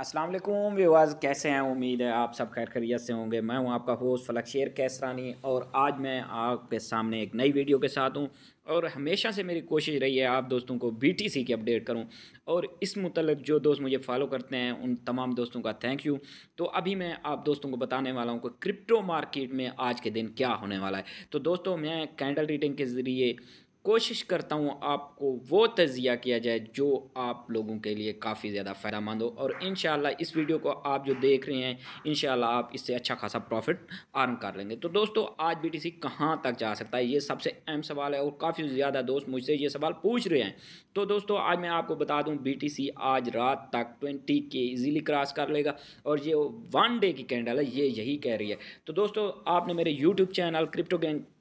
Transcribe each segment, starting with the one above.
असलम व्यवाज कैसे हैं उम्मीद है आप सब खैर खरीत से होंगे मैं हूं आपका होस्ट फलक शेर कैसरानी और आज मैं आपके सामने एक नई वीडियो के साथ हूं और हमेशा से मेरी कोशिश रही है आप दोस्तों को बीटीसी की अपडेट करूं और इस मुतलक जो दोस्त मुझे फॉलो करते हैं उन तमाम दोस्तों का थैंक यू तो अभी मैं आप दोस्तों को बताने वाला हूँ कि क्रिप्टो मार्केट में आज के दिन क्या होने वाला है तो दोस्तों मैं कैंडल रीडिंग के ज़रिए कोशिश करता हूँ आपको वो तजिया किया जाए जो आप लोगों के लिए काफ़ी ज़्यादा फ़ायदा मंद हो और इन इस वीडियो को आप जो देख रहे हैं इन आप इससे अच्छा खासा प्रॉफिट अर्न कर लेंगे तो दोस्तों आज बी टी कहाँ तक जा सकता है ये सबसे अहम सवाल है और काफ़ी ज़्यादा दोस्त मुझसे ये सवाल पूछ रहे हैं तो दोस्तों आज मैं आपको बता दूँ बी आज रात तक ट्वेंटी के ईजीली क्रॉस कर लेगा और ये वन डे की कैंडल है ये यही कह रही है तो दोस्तों आपने मेरे यूट्यूब चैनल क्रिप्टो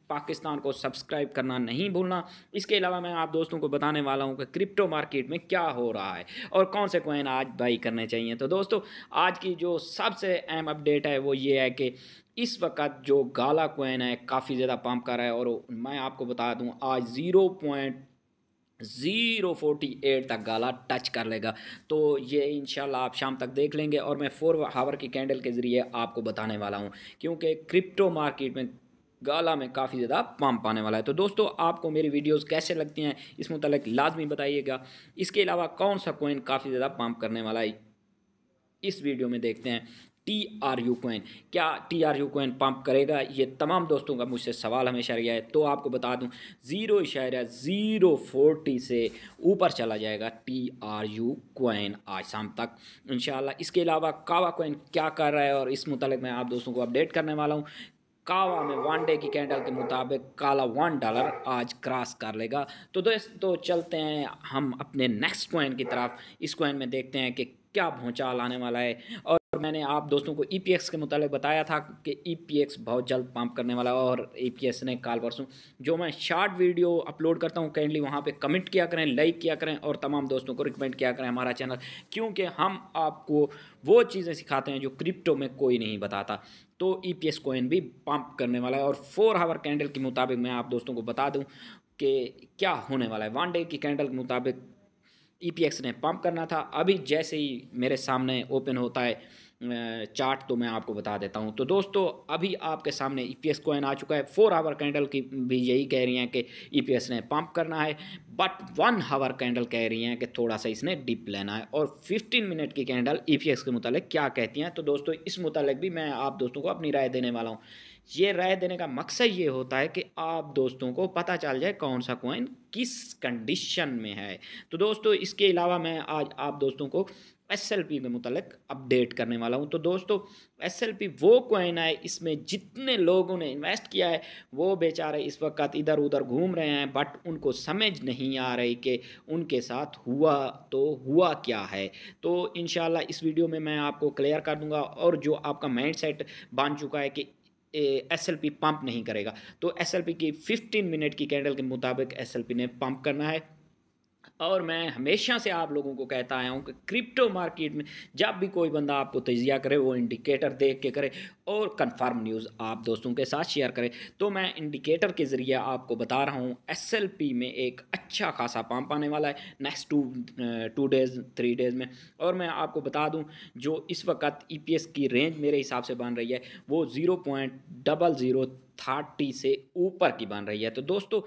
पाकिस्तान को सब्सक्राइब करना नहीं भूलना इसके अलावा मैं आप दोस्तों को बताने वाला हूँ कि क्रिप्टो मार्केट में क्या हो रहा है और कौन से कोइन आज बाई करने चाहिए तो दोस्तों आज की जो सबसे अहम अपडेट है वो ये है कि इस वक्त जो गाला कोइन है काफ़ी ज़्यादा पम्प कर रहा है और मैं आपको बता दूँ आज zero point zero forty eight तक गाला टच कर लेगा तो ये इन आप शाम तक देख लेंगे और मैं फोर हावर की कैंडल के ज़रिए आपको बताने वाला हूँ क्योंकि क्रिप्टो मार्केट में गाला में काफ़ी ज़्यादा पम्प आने वाला है तो दोस्तों आपको मेरी वीडियोस कैसे लगती हैं इस मुतल लाजमी बताइएगा इसके अलावा कौन सा कोइन काफ़ी ज़्यादा पम्प करने वाला है इस वीडियो में देखते हैं टी आर यू कोइन क्या T R U coin pump करेगा ये तमाम दोस्तों का मुझसे सवाल हमेशा गया है तो आपको बता दूँ ज़ीरो इशारा ज़ीरो फोर्टी से ऊपर चला जाएगा टी आर यू कोइन आज शाम तक इन इसके अलावा कावा कोइन क्या कर रहा है और इस मुतल मैं आप दोस्तों को अपडेट करने वाला हूँ कावा में वन डे की कैंडल के मुताबिक काला वन डॉलर आज क्रॉस कर लेगा तो दोस्तों तो चलते हैं हम अपने नेक्स्ट कॉइन की तरफ इस कॉइन में देखते हैं कि क्या भौचाल आने वाला है और मैंने आप दोस्तों को ई e के मुतालिक बताया था कि ई e बहुत जल्द पंप करने वाला है और ई e ने काल परसों जो मैं शार्ट वीडियो अपलोड करता हूँ काइंडली वहाँ पे कमेंट किया करें लाइक किया करें और तमाम दोस्तों को रिकमेंड किया करें हमारा चैनल क्योंकि हम आपको वो चीज़ें सिखाते हैं जो क्रिप्टो में कोई नहीं बताता तो ई पी कॉइन भी पम्प करने वाला है और फोर हावर कैंडल के मुताबिक मैं आप दोस्तों को बता दूँ कि क्या होने वाला है वन डे की कैंडल के मुताबिक ई e ने पंप करना था अभी जैसे ही मेरे सामने ओपन होता है चार्ट तो मैं आपको बता देता हूं तो दोस्तों अभी आपके सामने ई पी कॉइन आ चुका है फोर आवर कैंडल की भी यही कह रही हैं कि ई e ने पंप करना है बट वन हावर कैंडल कह रही हैं कि थोड़ा सा इसने डिप लेना है और 15 मिनट की कैंडल ई e के मुतालिक क्या कहती हैं तो दोस्तों इस मुतालिक भी मैं आप दोस्तों को अपनी राय देने वाला हूँ ये राय देने का मकसद ये होता है कि आप दोस्तों को पता चल जाए कौन सा कॉइन किस कंडीशन में है तो दोस्तों इसके अलावा मैं आज आप दोस्तों को एस एल पी के मुतलक अपडेट करने वाला हूँ तो दोस्तों एस एल पी वो कॉइन है इसमें जितने लोगों ने इन्वेस्ट किया है वो बेचारे इस वक्त इधर उधर घूम रहे हैं बट उनको समझ नहीं आ रही कि उनके साथ हुआ तो हुआ क्या है तो इन इस वीडियो में मैं आपको क्लियर कर दूंगा और जो आपका माइंड सेट बन चुका है कि एस एल पी पंप नहीं करेगा तो एस एल पी की फिफ्टीन मिनट की कैंडल के मुताबिक एस एल पी ने पंप करना है और मैं हमेशा से आप लोगों को कहता आया हूँ कि क्रिप्टो मार्केट में जब भी कोई बंदा आपको तजिया करे वो इंडिकेटर देख के करे और कंफर्म न्यूज़ आप दोस्तों के साथ शेयर करें तो मैं इंडिकेटर के ज़रिए आपको बता रहा हूँ एस में एक अच्छा खासा पंप आने वाला है next two two days three days में और मैं आपको बता दूँ जो इस वक्त ई e की रेंज मेरे हिसाब से बन रही है वो zero point double zero thirty से ऊपर की बन रही है तो दोस्तों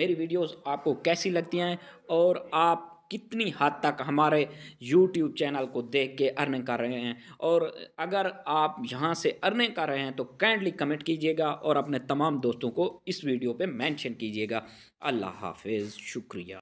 मेरी वीडियोस आपको कैसी लगती हैं और आप कितनी हद तक हमारे YouTube चैनल को देख के अर्निंग कर रहे हैं और अगर आप यहाँ से अर्निंग कर रहे हैं तो काइंडली कमेंट कीजिएगा और अपने तमाम दोस्तों को इस वीडियो पे मेंशन कीजिएगा अल्लाह हाफिज़ शुक्रिया